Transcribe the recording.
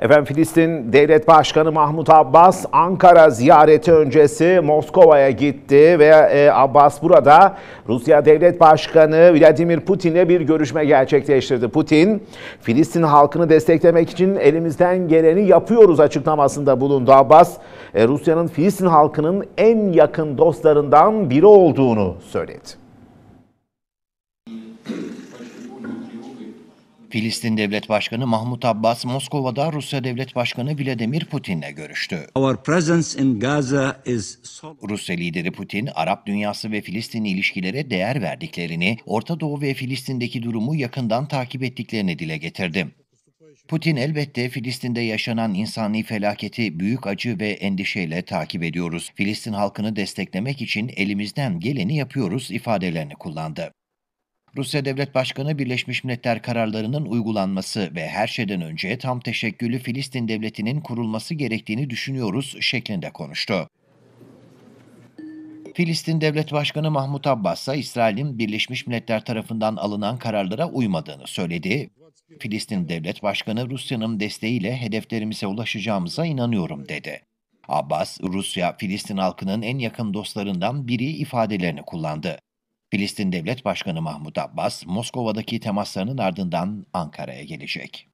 Efendim Filistin Devlet Başkanı Mahmut Abbas Ankara ziyareti öncesi Moskova'ya gitti ve e, Abbas burada Rusya Devlet Başkanı Vladimir Putin'le bir görüşme gerçekleştirdi. Putin, Filistin halkını desteklemek için elimizden geleni yapıyoruz açıklamasında bulundu. Abbas, e, Rusya'nın Filistin halkının en yakın dostlarından biri olduğunu söyledi. Filistin Devlet Başkanı Mahmut Abbas Moskova'da Rusya Devlet Başkanı Vladimir Putin'le görüştü. Our presence in Gaza is Rusya lideri Putin, Arap dünyası ve Filistin ilişkilere değer verdiklerini, Orta Doğu ve Filistin'deki durumu yakından takip ettiklerini dile getirdi. Putin elbette Filistin'de yaşanan insani felaketi büyük acı ve endişeyle takip ediyoruz. Filistin halkını desteklemek için elimizden geleni yapıyoruz ifadelerini kullandı. Rusya Devlet Başkanı Birleşmiş Milletler kararlarının uygulanması ve her şeyden önce tam teşekküllü Filistin devletinin kurulması gerektiğini düşünüyoruz şeklinde konuştu. Filistin Devlet Başkanı Mahmut Abbas ise İsrail'in Birleşmiş Milletler tarafından alınan kararlara uymadığını söyledi. Filistin Devlet Başkanı Rusya'nın desteğiyle hedeflerimize ulaşacağımıza inanıyorum dedi. Abbas, Rusya, Filistin halkının en yakın dostlarından biri ifadelerini kullandı. Filistin Devlet Başkanı Mahmut Abbas, Moskova'daki temaslarının ardından Ankara'ya gelecek.